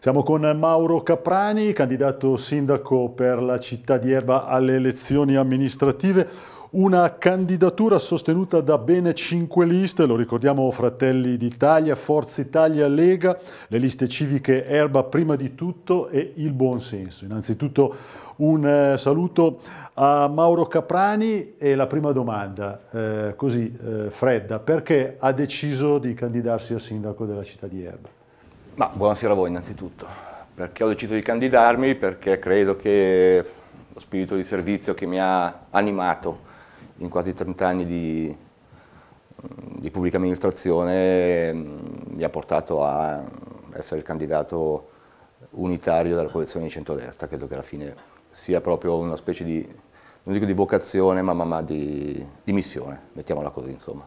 Siamo con Mauro Caprani, candidato sindaco per la città di Erba alle elezioni amministrative. Una candidatura sostenuta da bene cinque liste, lo ricordiamo Fratelli d'Italia, Forza Italia, Lega, le liste civiche Erba prima di tutto e il buonsenso. Innanzitutto un eh, saluto a Mauro Caprani e la prima domanda, eh, così eh, fredda, perché ha deciso di candidarsi a sindaco della città di Erba? Ma buonasera a voi innanzitutto, perché ho deciso di candidarmi perché credo che lo spirito di servizio che mi ha animato in quasi 30 anni di, mm, di pubblica amministrazione mm, mi ha portato a essere il candidato unitario della coalizione di centrodestra, credo che alla fine sia proprio una specie di, non dico di vocazione, ma, ma, ma di, di missione, mettiamola così insomma.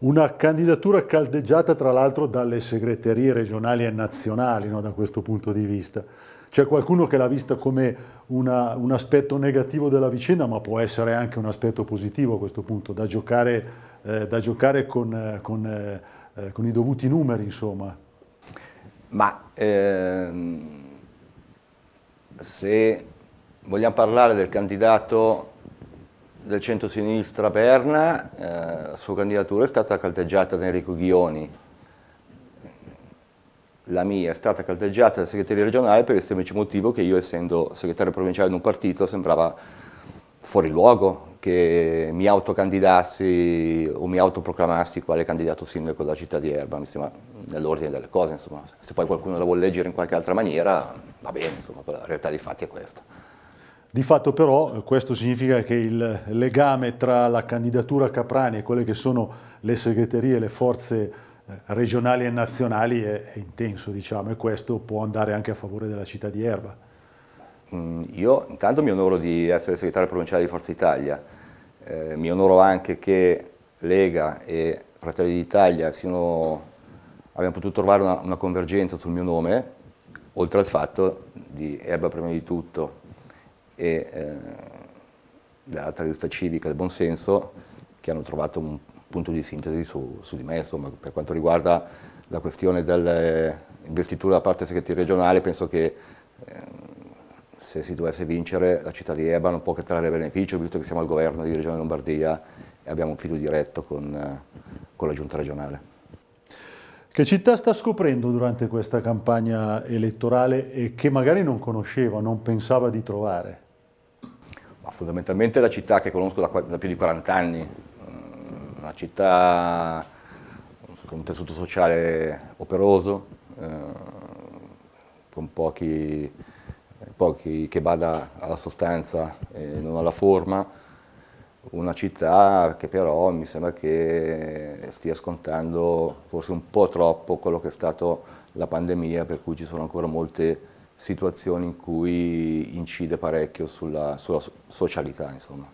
Una candidatura caldeggiata tra l'altro dalle segreterie regionali e nazionali no, da questo punto di vista. C'è qualcuno che l'ha vista come una, un aspetto negativo della vicenda, ma può essere anche un aspetto positivo a questo punto, da giocare, eh, da giocare con, eh, con, eh, eh, con, i dovuti numeri, insomma. Ma ehm, se vogliamo parlare del candidato del centro-sinistra Perna, eh, la sua candidatura è stata calteggiata da Enrico Ghioni, la mia è stata calteggiata dal segretario regionale per il semplice motivo che io essendo segretario provinciale di un partito sembrava fuori luogo che mi autocandidassi o mi autoproclamassi quale candidato sindaco della città di Erba, mi sembra nell'ordine delle cose, insomma, se poi qualcuno la vuole leggere in qualche altra maniera va bene, insomma, la realtà dei fatti è questa. Di fatto però questo significa che il legame tra la candidatura Caprani e quelle che sono le segreterie, le forze eh, regionali e nazionali è, è intenso diciamo, e questo può andare anche a favore della città di Erba. Mm, io intanto mi onoro di essere segretario provinciale di Forza Italia, eh, mi onoro anche che Lega e Fratelli d'Italia abbiano potuto trovare una, una convergenza sul mio nome, oltre al fatto di Erba prima di tutto e eh, della tenuta civica del buonsenso che hanno trovato un punto di sintesi su, su di me. Insomma, per quanto riguarda la questione dell'investitura da parte del segretario regionale, penso che eh, se si dovesse vincere la città di Eba non può che trarre beneficio, visto che siamo al governo di Regione Lombardia e abbiamo un filo diretto con, eh, con la giunta regionale. Che città sta scoprendo durante questa campagna elettorale e che magari non conosceva, non pensava di trovare? fondamentalmente è la città che conosco da, da più di 40 anni, eh, una città con un tessuto sociale operoso, eh, con pochi, pochi, che bada alla sostanza e non alla forma, una città che però mi sembra che stia scontando forse un po' troppo quello che è stato la pandemia, per cui ci sono ancora molte situazioni in cui incide parecchio sulla, sulla socialità. Insomma.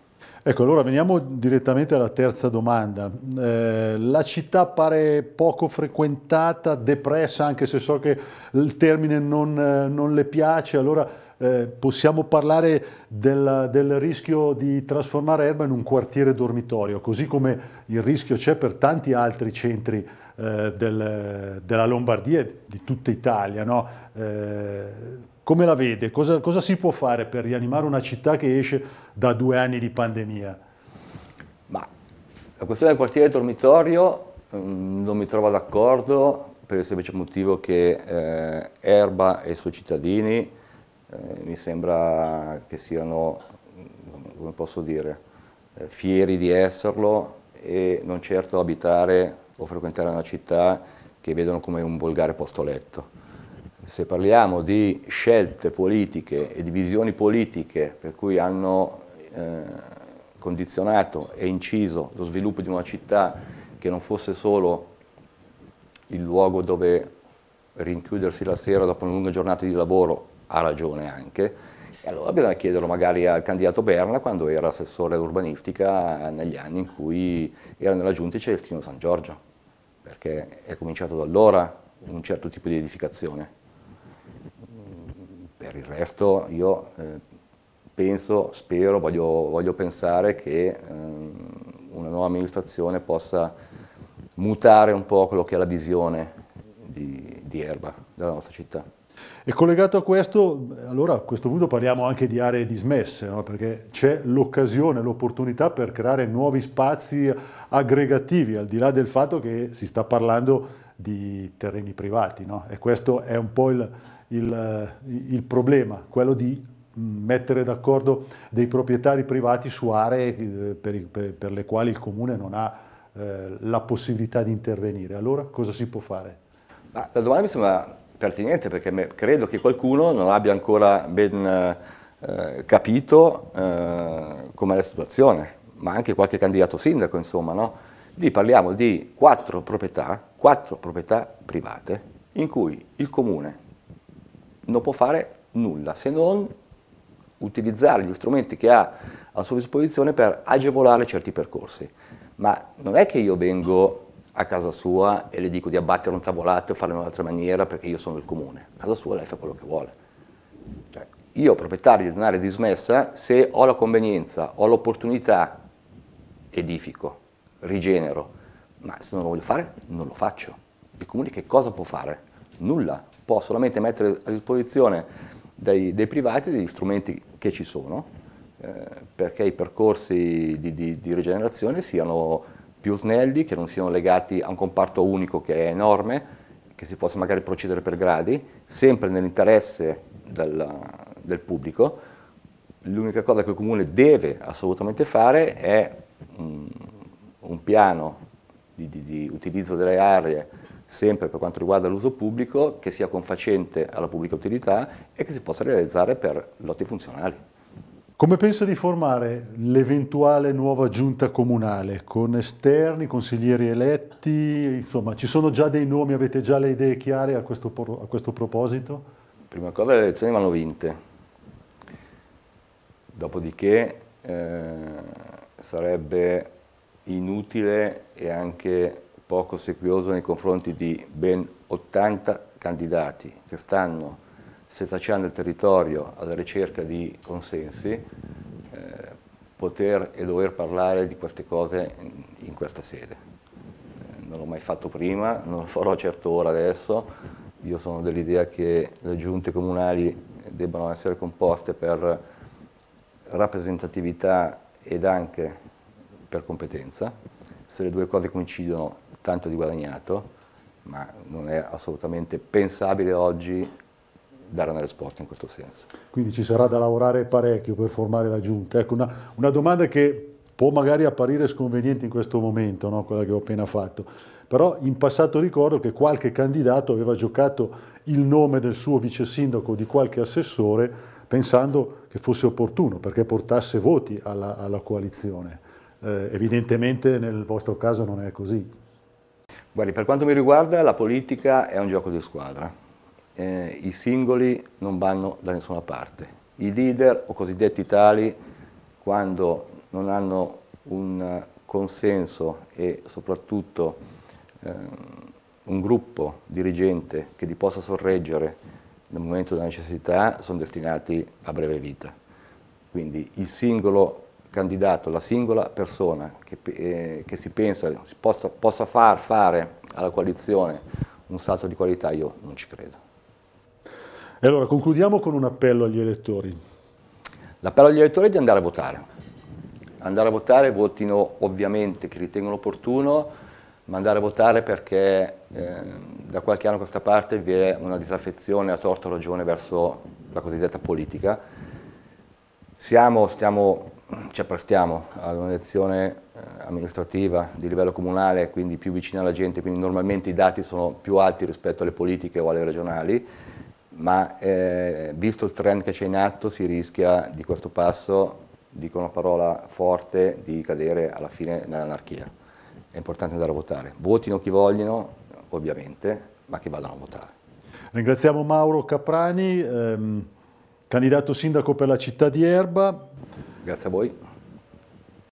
Ecco, allora veniamo direttamente alla terza domanda. Eh, la città pare poco frequentata, depressa, anche se so che il termine non, eh, non le piace, allora eh, possiamo parlare del, del, rischio di trasformare Erba in un quartiere dormitorio, così come il rischio c'è per tanti altri centri eh, del, della Lombardia e di tutta Italia. No? Eh, come la vede? Cosa, cosa si può fare per rianimare una città che esce da due anni di pandemia? Ma la questione del quartiere dormitorio mm, non mi trovo d'accordo per il semplice motivo che eh, Erba e i suoi cittadini eh, mi sembra che siano, come posso dire, eh, fieri di esserlo e non certo abitare o frequentare una città che vedono come un volgare posto letto. Se parliamo di scelte politiche e di visioni politiche per cui hanno eh, condizionato e inciso lo sviluppo di una città che non fosse solo il luogo dove rinchiudersi la sera dopo una lunga giornata di lavoro ha ragione anche, e allora bisogna chiederlo magari al candidato Berna quando era assessore urbanistica negli anni in cui era nella giunta Celestino San Giorgio, perché è cominciato da allora un certo tipo di edificazione. Per il resto io eh, penso, spero, voglio, voglio pensare che ehm, una nuova amministrazione possa mutare un po' quello che è la visione di, di Erba, della nostra città. E collegato a questo, allora a questo punto parliamo anche di aree dismesse, no? perché c'è l'occasione, l'opportunità per creare nuovi spazi aggregativi, al di là del fatto che si sta parlando di terreni privati. No? E questo è un po' il, il, il problema, quello di mettere d'accordo dei proprietari privati su aree eh, per, per, per le quali il comune non ha eh, la possibilità di intervenire. Allora cosa si può fare? la domanda mi sembra pertinente perché me, credo che qualcuno non abbia ancora ben eh, capito eh, com'è la situazione, ma anche qualche candidato sindaco, insomma, no? Lì parliamo di quattro proprietà, quattro proprietà private in cui il comune non può fare nulla se non utilizzare gli strumenti che ha a sua disposizione per agevolare certi percorsi. Ma non è che io vengo a casa sua e le dico di abbattere un tavolato e farlo in un'altra maniera perché io sono il comune. A casa sua lei fa quello che vuole. Cioè, io proprietario di un'area dismessa, se ho la convenienza, ho l'opportunità, edifico, rigenero, ma se non lo voglio fare non lo faccio. Il comune che cosa può fare? Nulla, può solamente mettere a disposizione dei, dei privati degli strumenti che ci sono eh, perché i percorsi di, di, di rigenerazione siano più snelli, che non siano legati a un comparto unico che è enorme, che si possa magari procedere per gradi, sempre nell'interesse del, del pubblico. L'unica cosa che il Comune deve assolutamente fare è un, mm, un piano di, di, di utilizzo delle aree sempre per quanto riguarda l'uso pubblico, che sia confacente alla pubblica utilità e che si possa realizzare per lotti funzionali. Come pensa di formare l'eventuale nuova giunta comunale con esterni, consiglieri eletti? Insomma, ci sono già dei nomi, avete già le idee chiare a questo, a questo proposito? Prima cosa le elezioni vanno vinte, dopodiché eh, sarebbe inutile e anche poco sequioso nei confronti di ben 80 candidati che stanno setacciando il territorio alla ricerca di consensi, eh, poter e dover parlare di queste cose in, in questa sede. Eh, non l'ho mai fatto prima, non lo farò certo ora adesso, io sono dell'idea che le giunte comunali debbano essere composte per rappresentatività ed anche per competenza, se le due cose coincidono tanto di guadagnato, ma non è assolutamente pensabile oggi dare una risposta in questo senso. Quindi ci sarà da lavorare parecchio per formare la giunta. Ecco, una, una domanda che può magari apparire sconveniente in questo momento, no? quella che ho appena fatto, però in passato ricordo che qualche candidato aveva giocato il nome del suo vice sindaco di qualche assessore pensando che fosse opportuno perché portasse voti alla, alla coalizione. Eh, evidentemente nel vostro caso non è così. Guardi, per quanto mi riguarda la politica è un gioco di squadra eh, i singoli non vanno da nessuna parte. I leader o cosiddetti tali, quando non hanno un consenso e soprattutto eh, un gruppo dirigente che li possa sorreggere nel momento della necessità, sono destinati a breve vita. Quindi il singolo candidato, la singola persona che, eh, che si pensa si possa, possa far fare alla coalizione un salto di qualità, io non ci credo. E allora concludiamo con un appello agli elettori. L'appello agli elettori è di andare a votare. Andare a votare, votino ovviamente chi ritengono opportuno, ma andare a votare perché eh, da qualche anno a questa parte vi è una disaffezione a torto ragione verso la cosiddetta politica. Siamo, stiamo, ci apprestiamo ad un'elezione eh, amministrativa di livello comunale, quindi più vicina alla gente, quindi normalmente i dati sono più alti rispetto alle politiche o alle regionali ma eh, visto il trend che c'è in atto si rischia di questo passo, dico una parola forte, di cadere alla fine nell'anarchia. È importante andare a votare. Votino chi vogliono, ovviamente, ma che vadano a votare. Ringraziamo Mauro Caprani, ehm, candidato sindaco per la città di Erba. Grazie a voi.